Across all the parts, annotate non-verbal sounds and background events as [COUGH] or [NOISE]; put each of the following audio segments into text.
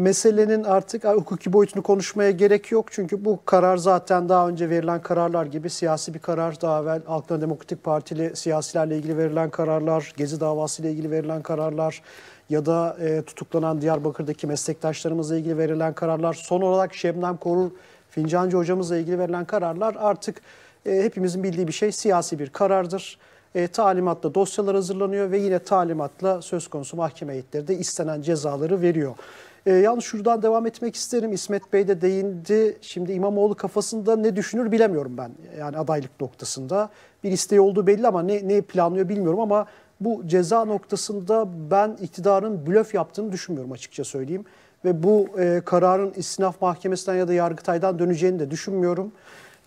meselenin artık hukuki boyutunu konuşmaya gerek yok. Çünkü bu karar zaten daha önce verilen kararlar gibi siyasi bir karar. Daha evvel Halkların Demokratik Partili siyasilerle ilgili verilen kararlar, Gezi davası ile ilgili verilen kararlar ya da e, tutuklanan Diyarbakır'daki meslektaşlarımızla ilgili verilen kararlar, son olarak Şebnem Korur Fincancı hocamızla ilgili verilen kararlar artık e, hepimizin bildiği bir şey siyasi bir karardır e, talimatla dosyalar hazırlanıyor ve yine talimatla söz konusu mahkeme heyetleri de istenen cezaları veriyor. E, yalnız şuradan devam etmek isterim. İsmet Bey de değindi. Şimdi İmamoğlu kafasında ne düşünür bilemiyorum ben. Yani adaylık noktasında. Bir isteği olduğu belli ama ne, ne planlıyor bilmiyorum ama bu ceza noktasında ben iktidarın blöf yaptığını düşünmüyorum açıkça söyleyeyim. Ve bu e, kararın istinaf mahkemesinden ya da Yargıtay'dan döneceğini de düşünmüyorum.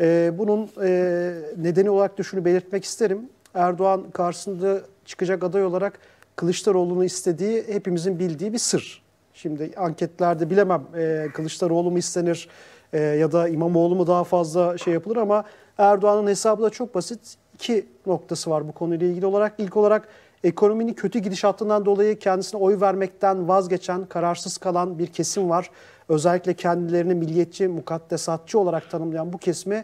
E, bunun e, nedeni olarak da şunu belirtmek isterim. Erdoğan karşısında çıkacak aday olarak Kılıçdaroğlu'nun istediği hepimizin bildiği bir sır. Şimdi anketlerde bilemem e, Kılıçdaroğlu mu istenir e, ya da İmamoğlu mu daha fazla şey yapılır ama Erdoğan'ın hesabı da çok basit. iki noktası var bu konuyla ilgili olarak. İlk olarak Ekonominin kötü gidişatından dolayı kendisine oy vermekten vazgeçen, kararsız kalan bir kesim var. Özellikle kendilerini milliyetçi, mukaddesatçı olarak tanımlayan bu kesimi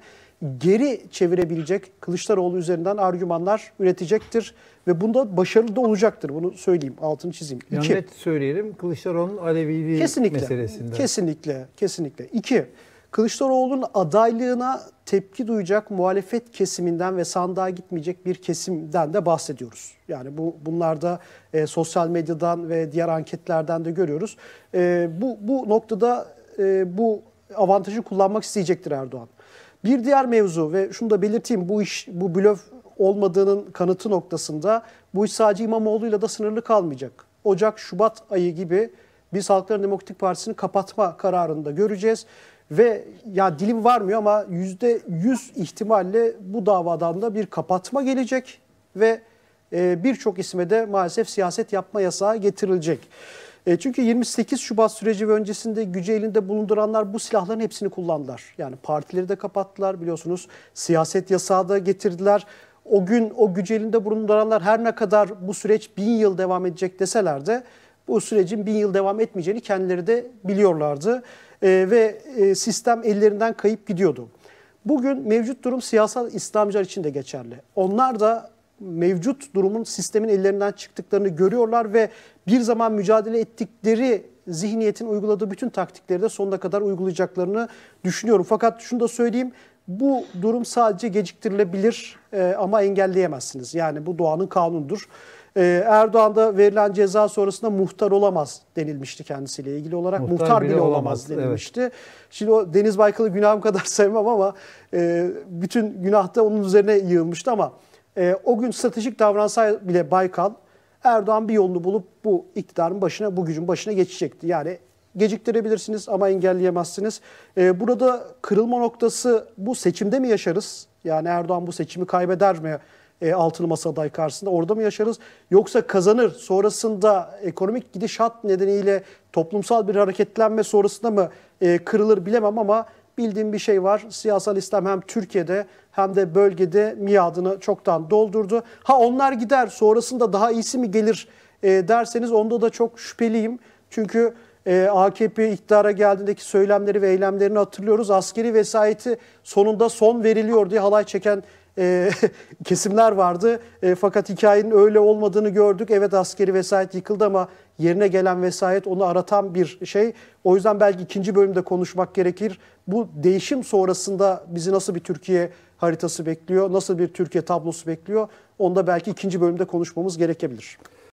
geri çevirebilecek Kılıçdaroğlu üzerinden argümanlar üretecektir ve bunda başarılı da olacaktır. Bunu söyleyeyim, altını çizeyim. Yani İki. net söyleyelim Kılıçdaroğlu'nun Aleviliği kesinlikle, meselesinde. Kesinlikle, kesinlikle. İki, Kılıçdaroğlu'nun adaylığına tepki duyacak muhalefet kesiminden ve sandığa gitmeyecek bir kesimden de bahsediyoruz. Yani bu bunlarda e, sosyal medyadan ve diğer anketlerden de görüyoruz. E, bu bu noktada e, bu avantajı kullanmak isteyecektir Erdoğan. Bir diğer mevzu ve şunu da belirteyim bu iş bu blöf olmadığının kanıtı noktasında bu iş sadece İmamoğlu'yla da sınırlı kalmayacak. Ocak, Şubat ayı gibi biz Halkların Demokratik Partisi'ni kapatma kararını da göreceğiz. Ve ya dilim varmıyor ama yüzde yüz ihtimalle bu davadan da bir kapatma gelecek ve e, birçok isme de maalesef siyaset yapma yasağı getirilecek. E, çünkü 28 Şubat süreci ve öncesinde gücü elinde bulunduranlar bu silahların hepsini kullandılar. Yani partileri de kapattılar biliyorsunuz siyaset yasağı da getirdiler. O gün o gücü elinde bulunduranlar her ne kadar bu süreç bin yıl devam edecek deseler de bu sürecin bin yıl devam etmeyeceğini kendileri de biliyorlardı e, ve e, sistem ellerinden kayıp gidiyordu. Bugün mevcut durum siyasal İslamcılar için de geçerli. Onlar da mevcut durumun sistemin ellerinden çıktıklarını görüyorlar ve bir zaman mücadele ettikleri zihniyetin uyguladığı bütün taktikleri de sonuna kadar uygulayacaklarını düşünüyorum. Fakat şunu da söyleyeyim, bu durum sadece geciktirilebilir e, ama engelleyemezsiniz. Yani bu doğanın kanundur. E, Erdoğan'da verilen ceza sonrasında muhtar olamaz denilmişti kendisiyle ilgili olarak. Muhtar, muhtar bile, bile olamaz, olamaz denilmişti. Evet. Şimdi o Deniz Baykal'ı günahım kadar [LAUGHS] sevmem ama e, bütün günah da onun üzerine yığılmıştı ama e, o gün stratejik davransa bile Baykal Erdoğan bir yolunu bulup bu iktidarın başına, bu gücün başına geçecekti. Yani geciktirebilirsiniz ama engelleyemezsiniz. E, burada kırılma noktası bu seçimde mi yaşarız? Yani Erdoğan bu seçimi kaybeder mi? E, altılı masa aday karşısında orada mı yaşarız? Yoksa kazanır sonrasında ekonomik gidişat nedeniyle toplumsal bir hareketlenme sonrasında mı e, kırılır bilemem ama bildiğim bir şey var. Siyasal İslam hem Türkiye'de hem de bölgede miadını çoktan doldurdu. Ha onlar gider sonrasında daha iyisi mi gelir e, derseniz onda da çok şüpheliyim. Çünkü e, ee, AKP iktidara geldiğindeki söylemleri ve eylemlerini hatırlıyoruz. Askeri vesayeti sonunda son veriliyor diye halay çeken e, [LAUGHS] kesimler vardı. E, fakat hikayenin öyle olmadığını gördük. Evet askeri vesayet yıkıldı ama yerine gelen vesayet onu aratan bir şey. O yüzden belki ikinci bölümde konuşmak gerekir. Bu değişim sonrasında bizi nasıl bir Türkiye haritası bekliyor, nasıl bir Türkiye tablosu bekliyor? Onda belki ikinci bölümde konuşmamız gerekebilir.